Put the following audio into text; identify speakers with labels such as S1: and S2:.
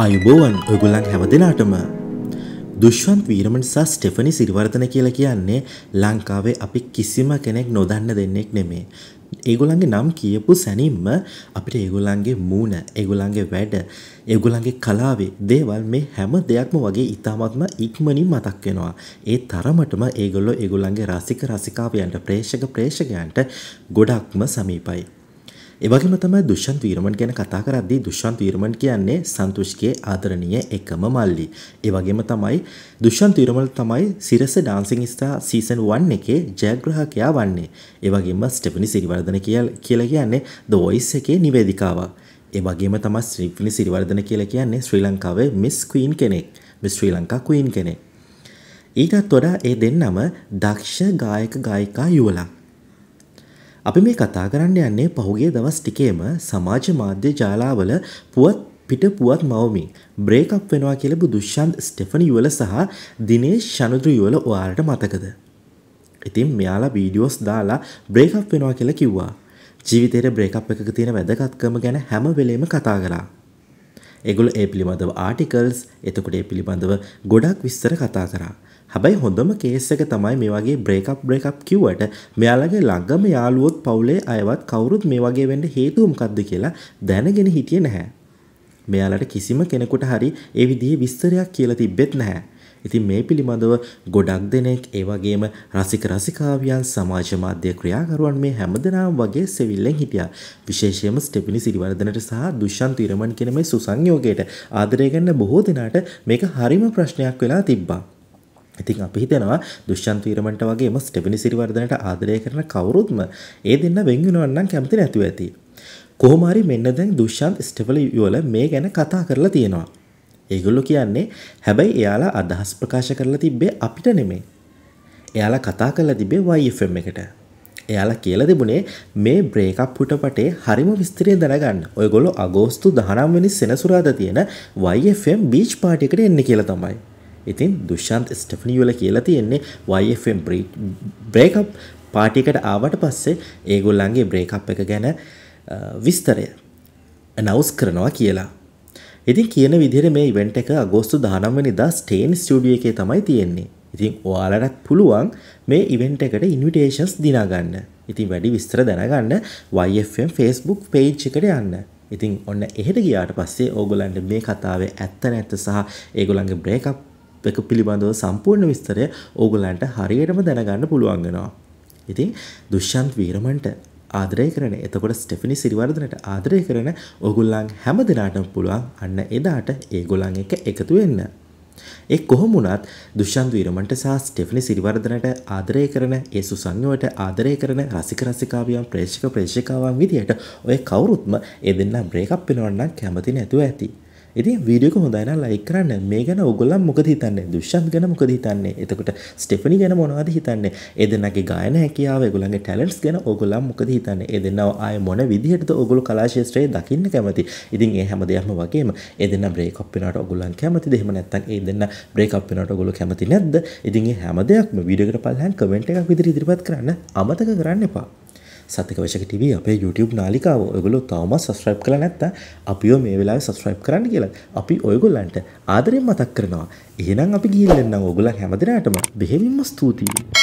S1: අයුබෝවන් ඔයගුල්ලන් හැම දෙනාටම දුෂ්වන්ත් වීරමන් සහ ස්ටෙෆනි සිරිවර්ධන කියලා කියන්නේ ලංකාවේ අපි කිසිම කෙනෙක් නොදන්න දෙන්නෙක් නෙමේ. ඒගොල්ලන්ගේ නම් කියපු සැනින්ම අපිට ඒගොල්ලන්ගේ මූණ, ඒගොල්ලන්ගේ වැඩ, ඒගොල්ලන්ගේ කලාවේ දේවල් මේ හැම දෙයක්ම වගේ ඉතාමත්ම ඉක්මනින් මතක් වෙනවා. ඒ තරමටම ඒගොල්ලෝ ඒගොල්ලන්ගේ රසික රසිකාවයන්ට, ප්‍රේක්ෂක ප්‍රේක්ෂකයන්ට ගොඩක්ම සමීපයි. ඒ වගේම තමයි දුෂ්යන්ත වීරමන් ගැන කතා කරද්දී දුෂ්යන්ත වීරමන් කියන්නේ සන්තුෂ්ගේ ආදරණීය එකම මල්ලි. ඒ වගේම තමයි දුෂ්යන්ත වීරමන් තමයි සිරස ඩාන්සින් ස්ටාර් සීසන් 1 එකේ ජයග්‍රහකයා වන්නේ. ඒ වගේම ස්ටෙෆනි සිරිවර්ධන කියලා කියන්නේ The Voice එකේ නිවේදිකාවක්. ඒ වගේම තමයි ස්ටෙෆනි සිරිවර්ධන කියලා කියන්නේ ශ්‍රී ලංකාවේ මිස් ක්වීන් කෙනෙක්. මිස් ශ්‍රී ලංකා ක්වීන් කෙනෙක්. ඊටත් වඩා ඒ දෙන්නම දක්ෂ ගායක ගායිකා යුවලක්. අපි මේ කතා කරන්න යන්නේ පහුගේ දවස් ටිකේම සමාජ මාධ්‍ය ජාලාවල පුවත් පිට පුවත් මවමින් බ්‍රේකප් වෙනවා කියලබු දුෂ්‍යන්ත් ස්ටෙෆනි යුවල සහ දිනේ ශනුද්‍ර යුවල ඔයාලට මතකද. ඉතින් මෙයාලා වීඩියෝස් දාලා බ්‍රේකප් වෙනවා කියලා කිව්වා. ජීවිතයට බ්‍රේකප් එකක තියෙන වැදගත්කම ගැන හැම වෙලේම කතා කරා. ඒගොල්ලෝ ඒ පිළිබඳව ආටිකල්ස් එතකොට ඒ පිළිබඳව ගොඩක් විස්තර කතා කරා. හැබැයි හොඳම කේස් එක තමයි මේ වගේ බ්‍රේකප් බ්‍රේකප් කිව්වට මෙයාලගේ ළඟම යාළුවොත් පවුලේ අයවත් කවුරුත් මේ වගේ වෙන්න හේතුව මොකක්ද කියලා දැනගෙන හිටියේ නැහැ. මෙයාලට කිසිම කෙනෙකුට හරි ඒ විදිහේ විස්තරයක් කියලා තිබෙත් නැහැ. ඉතින් මේ පිළිබඳව ගොඩක් දෙනෙක් ඒ වගේම රසික රසිකාවියන් සමාජ මාධ්‍ය ක්‍රියාකරුවන් මේ හැමදෙනාම වගේ සෙවිල්ලෙන් හිටියා. විශේෂයෙන්ම ස්ටෙපිනි සිරිවර්ධනට සහ දුෂ්යන්ත ඉරමන් කියන මේ සුසංයෝගයට ආදරය කරන බොහෝ දෙනාට මේක හරිම ප්‍රශ්නයක් වෙලා තිබ්බා. ඉතින් අපි හිතනවා දුෂ්යන්ත වීරමන්ට වගේම ස්ටෙපිනි සිරිවර්ධනට ආදරය කරන කවුරුත්ම ඒ දෙන්න වෙන් වෙනවන් නම් කැමති නැතුව ඇති. කොහොම හරි මෙන්න දැන් දුෂ්යන්ත ස්ටෙපලි යුවල මේ ගැන කතා කරලා තියෙනවා. ඒගොල්ලෝ කියන්නේ හැබැයි එයාලා අදහස් ප්‍රකාශ කරලා තිබ්බේ අපිට නෙමෙයි. එයාලා කතා කරලා තිබ්බේ YFM එකට. එයාලා කියලා තිබුණේ මේ බ්‍රේකප් හුටපටේ හරිම විස්තරය දැනගන්න. ඔයගොල්ලෝ අගෝස්තු 19 වෙනි සෙනසුරාදා තියෙන YFM බීච් පාටි එකට එන්න කියලා තමයි. ඉතින් දුෂ්‍යන්ත ස්ටෙෆනි වල කියලා තියෙන්නේ YFM breakup party එකට ආවට පස්සේ ඒගොල්ලන්ගේ breakup එක ගැන විස්තරය announce කරනවා කියලා. ඉතින් කියන විදිහට මේ ඉවෙන්ට් එක අගෝස්තු 19 වෙනිදා ස්ටේන් ස්ටුඩියෝ එකේ තමයි තියෙන්නේ. ඉතින් ඔයාලටත් පුළුවන් මේ ඉවෙන්ට් එකට ඉන්විටේෂන්ස් දිනා ගන්න. ඉතින් වැඩි විස්තර දැනගන්න YFM Facebook page එකට යන්න. ඉතින් ඔන්න එහෙට ගියාට පස්සේ ඕගොල්ලන්ට මේ කතාවේ ඇත්ත නැත්ත සහ ඒගොල්ලන්ගේ breakup එක පිළිබඳව සම්පූර්ණ විස්තරය ඕගොල්ලන්ට හරියටම දැනගන්න පුළුවන් වෙනවා. ඉතින් දුෂ්යන්ත් වීරමන්ට ආදරය කරන එතකොට ස්ටෙෆිනි සිරිවර්ධනට ආදරය කරන ඕගොල්ලන් හැම දෙනාටම පුළුවන් අන්න එදාට ඒගොල්ලන් එක එකතු වෙන්න. ඒ කොහොම වුණත් දුෂ්යන්ත් වීරමන්ට සහ ස්ටෙෆිනි සිරිවර්ධනට ආදරය කරන ඒ සුසංයෝට ආදරය කරන රසික රසිකාවියන් ප්‍රේක්ෂක ප්‍රේක්ෂිකාවන් විදියට ඔය කවුරුත්ම ඒ දෙන්නා බ්‍රේකප් වෙනවන්න කැමති නැතුව ඇති. ඉතින් වීඩියෝක හොඳයි නම් ලයික් කරන්න. මේ ගැන ඔයගොල්ලන් මොකද හිතන්නේ? දුෂ්යන්ත ගැන මොකද හිතන්නේ? එතකොට ස්ටෙෆනි ගැන මොනවද හිතන්නේ? ඒ දෙන්නගේ ගායන හැකියාව, ඒගොල්ලන්ගේ ටැලන්ට්ස් ගැන ඔයගොල්ලන් මොකද හිතන්නේ? ඒ දෙන්නව ආයේ මොන විදිහටද ඔයගොල්ලෝ කලා ක්ෂේත්‍රයේ දකින්න කැමති? ඉතින් ඒ හැම දෙයක්ම වගේම ඒ දෙන්න බ්‍රේක් අප් වෙනවට ඔයගොල්ලන් කැමතිද? එහෙම නැත්නම් ඒ දෙන්න බ්‍රේක් අප් වෙනවට ඔයගොල්ලෝ කැමති නැද්ද? ඉතින් ඒ හැම දෙයක්ම වීඩියෝ එකට පලයන් කමෙන්ට් එකක් විදිහට ඉදිරිපත් කරන්න අමතක කරන්න එපා. සතක වශකටව අපේ YouTube නාලිකාව ඔයගොලු තවම සස්්‍රයිප් කළ නැත්ත අපිෝ මේ වෙලා සස්්‍රයිප් කරන්න කියලා අපි ඔයගොල්ලන්ට ආදරෙන් මතක් කරනවා එහෙනම් අපි ගිල්ලන්න ඔගොල හැමදිරටම බෙහෙවිම්ම ස්තුතියි